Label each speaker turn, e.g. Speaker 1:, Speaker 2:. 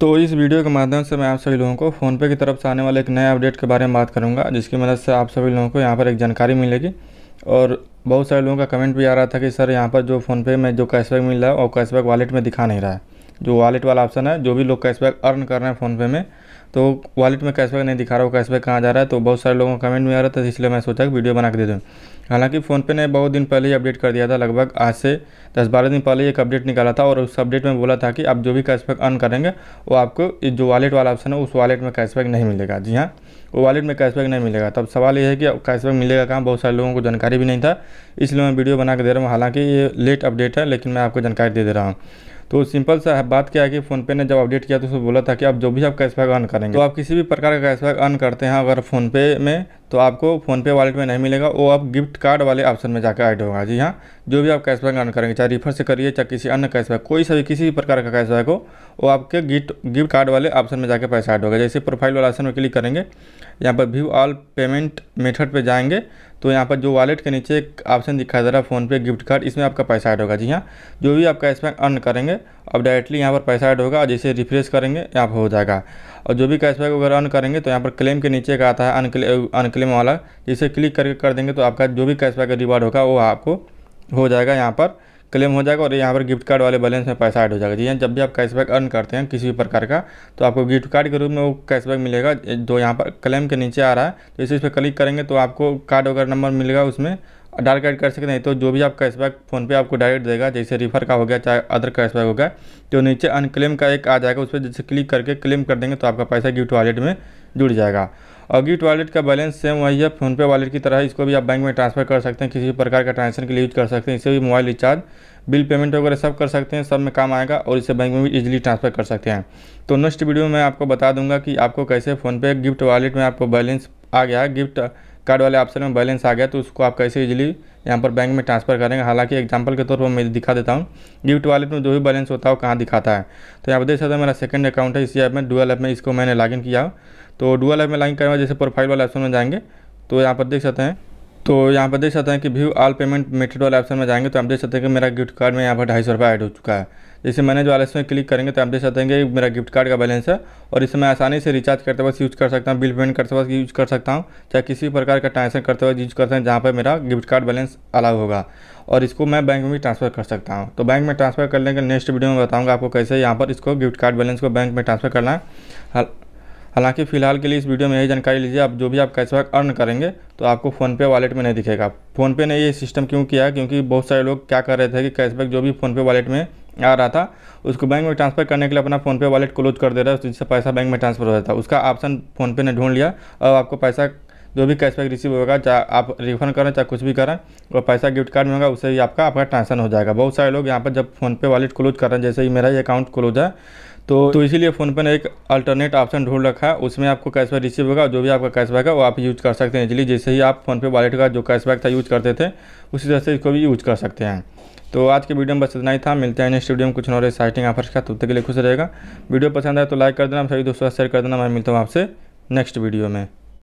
Speaker 1: तो इस वीडियो के माध्यम से मैं आप सभी लोगों को फ़ोनपे की तरफ से आने वाले एक नए अपडेट के बारे में बात करूंगा जिसकी मदद से आप सभी लोगों को यहाँ पर एक जानकारी मिलेगी और बहुत सारे लोगों का कमेंट भी आ रहा था कि सर यहाँ पर जो फ़ोनपे में जो कैशबैक मिल रहा है वो कैशबैक वॉलेट में दिखा नहीं रहा है जो वॉलेट वाला ऑप्शन है जो भी लोग कैशबैक अर्न कर रहे हैं फ़ोनपे में तो वॉलेट में कैशबैक नहीं दिखा रहा हो कैशबैक कहाँ जा रहा है तो बहुत सारे लोगों का कमेंट में आ रहा था इसलिए मैं सोचा कि वीडियो बना के दे दूँ हालांकि फ़ोनपे ने बहुत दिन पहले ही अपडेट कर दिया था लगभग आज से दस बारह दिन पहले एक अपडेट निकाला था और उस अपडेट में बोला था कि आप जो भी कैशबैक अर्न करेंगे वो आपको जो वॉलेट वाला ऑप्शन है उस वॉलेट में कैशबैक नहीं मिलेगा जी हाँ वो वॉलेट में कैशबैक नहीं मिलेगा तब सवाल ये है कि कैशबैक मिलेगा कहाँ बहुत सारे लोगों को जानकारी भी नहीं था इसलिए मैं वीडियो बना के दे रहा हूँ हालाँकि ये लेट अपडेट है लेकिन मैं आपको जानकारी दे दे रहा हूँ तो सिंपल सा बात क्या है कि फ़ोनपे ने जब अपडेट किया तो उसको बोला था कि आप जो भी आप कैशबैक अर्न करेंगे तो आप किसी भी प्रकार का कैशबैक अर्न करते हैं अगर फ़ोनपे में तो आपको फ़ोनपे वॉलेट में नहीं मिलेगा वो आप गिफ्ट कार्ड वाले ऑप्शन में जाकर ऐड होगा जी हाँ जो भी आप कैशबैक अर्न करेंगे चाहे रिफर से करिए चाहे किसी अन्य कैशबैक कोई सभी किसी भी प्रकार का कैशबैक हो वो आपके गिफ्ट गिफ्ट कार्ड वाले ऑप्शन में जाकर पैसा ऐड होगा जैसे प्रोफाइल वाले ऑप्शन में क्लिक करेंगे यहाँ पर व्यू ऑल पेमेंट मेथड पे जाएंगे तो यहाँ पर जो वॉलेट के नीचे एक ऑप्शन दिखाई दे रहा है फ़ोनपे गिफ्ट कार्ड इसमें आपका पैसा ऐड होगा जी हाँ जो भी आप कैशबैक अर्न करेंगे अब डायरेक्टली यहाँ पर पैसा ऐड होगा और जैसे रिफ्रेश करेंगे यहाँ पर हो जाएगा और जो भी कैशबैक वगैरह अर्न करेंगे तो यहाँ पर क्लेम के नीचे का आता है अनक्लेम अनक्लेम वाला जिसे क्लिक करके कर देंगे तो आपका जो भी कैशबैक रिवॉर्ड होगा वो आपको हो जाएगा यहाँ पर क्लेम हो जाएगा और यहाँ पर गिफ्ट कार्ड वाले बैलेंस में पैसा ऐड हो जाएगा जी हाँ, जब भी आप कैशबैक अर्न करते हैं किसी भी प्रकार का तो आपको गिफ्ट कार्ड के रूप में वो कैशबैक मिलेगा जो यहाँ पर क्लेम के नीचे आ रहा है तो इसी इस पर क्लिक करेंगे तो आपको कार्ड वगैरह नंबर मिलेगा उसमें डायरेक्ट ऐड कर सकते हैं तो जो भी आप कैशबैक फ़ोनपे आपको डायरेक्ट देगा जैसे रिफर का हो गया चाहे अदर कैशबैक हो गया तो नीचे अनक्लेम का एक आ जाएगा उस पर जैसे क्लिक करके क्लेम कर देंगे तो आपका पैसा गिफ्ट वॉलेट में जुड़ जाएगा अगीट वॉलेट का बैलेंस सेम वही है फ़ोनपे वॉलेट की तरह इसको भी आप बैंक में ट्रांसफ़र कर सकते हैं किसी भी प्रकार का ट्रांजेक्शन के लिए यूज कर सकते हैं इसे भी मोबाइल रिचार्ज बिल पेमेंट वगैरह सब कर सकते हैं सब में काम आएगा और इसे बैंक में भी इजीली ट्रांसफ़र कर सकते हैं तो नेक्स्ट वीडियो में आपको बता दूंगा कि आपको कैसे फ़ोनपे गिफ्ट वॉलेट में आपको बैलेंस आ गया है गिफ्ट कार्ड वाले ऑप्शन में बैलेंस आ गया तो उसको आप कैसे इजिली यहाँ पर बैंक में ट्रांसफ़र करेंगे हालांकि एग्जांपल के तौर पर मैं दिखा देता हूँ गिफ्ट वालेट में जो भी बैलेंस होता है वो कहाँ दिखाता है तो यहाँ पर देख सकते हैं मेरा सेकंड अकाउंट है इसी ऐप में डुअल ऐप में इसको मैंने लॉगिन किया तो डुअल ऐप में लॉगिन करवा जैसे प्रोफाइल वाले ऑप्शन में जाएंगे तो यहाँ पर देख सकते हैं तो यहाँ पर देख सकते हैं कि व्यू आल पेमेंट मेथड वाले ऑप्शन में जाएंगे तो आप देख सकते हैं कि मेरा गिफ्ट कार्ड में यहाँ पर ढाई सौ रुपये ऐड हो चुका है जैसे मैंने जो आलस में क्लिक करेंगे तो आप देख सकते हैं कि मेरा गिफ्ट कार्ड का बैलेंस है और इसे मैं आसानी से रिचार्ज करते वक्त यूज़ कर सकता हूँ बिल पेमेंट करते वक्त यूज़ कर सकता हूँ चाहे किसी प्रकार का ट्रांसफर करते वक्त यूज करते हैं जहाँ पर मेरा गिफ्ट कार्ड बैलेंस अलाव होगा और इसको मैं बैंक में भी ट्रांसफ़र कर सकता हूँ तो बैंक में ट्रांसफ़र करने के नेक्स्ट वीडियो में बताऊँगा आपको कैसे यहाँ पर इसको गिफ्ट कार्ड बैलेंस को बैंक में ट्रांसफ़र करना है हालांकि फ़िलहाल के लिए इस वीडियो में यही जानकारी लीजिए आप जो भी आप कैशबैक अर्न करेंगे तो आपको फ़ोनपे वॉलेट में नहीं दिखेगा फ़ोनपे ने ये सिस्टम क्यों किया क्योंकि बहुत सारे लोग क्या कर रहे थे कि कैशबैक जो भी फ़ोनपे वॉलेट में आ रहा था उसको बैंक में ट्रांसफर करने के लिए अपना फ़ोनपे वॉलेट क्लोज कर दे रहा है जिससे पैसा बैंक में ट्रांसफर हो जाता है उसका ऑप्शन फ़ोनपे ने ढूंढ लिया और आपको पैसा जो भी कैशबैक रिसीव होगा चाहे आप रिफंड करें चाहे कुछ भी करें और पैसा गिफ्ट कार्ड में होगा उससे भी आपका आपका ट्रांसफर हो जाएगा बहुत सारे लोग यहाँ पर जब फ़ोनपे वॉलेट क्लोज कर रहे हैं जैसे ही मेरा ये अकाउंट क्लोज है तो तो इसीलिए फ़ोनपे ने एक अल्टरनेट ऑप्शन ढूंढ रखा है उसमें आपको कैशबैक रिसीव होगा जो भी आपका कैशबैक है वो आप यूज़ कर सकते हैं इसलिए जैसे ही आप फ़ोनपे वॉलेट का जो कैशबैक था यूज़ करते थे उसी तरह से इसको भी यूज़ कर सकते हैं तो आज के वीडियो में बस इतना ही था मिलते हैं नेक्स्ट वीडियो में कुछ और एक्साइटिंग ऑफर्स का तब तो तक के लिए खुश रहेगा वीडियो पसंद आए तो लाइक कर देना सभी दोस्तों शेयर कर देना मैं मिलता हूँ आपसे नेक्स्ट वीडियो में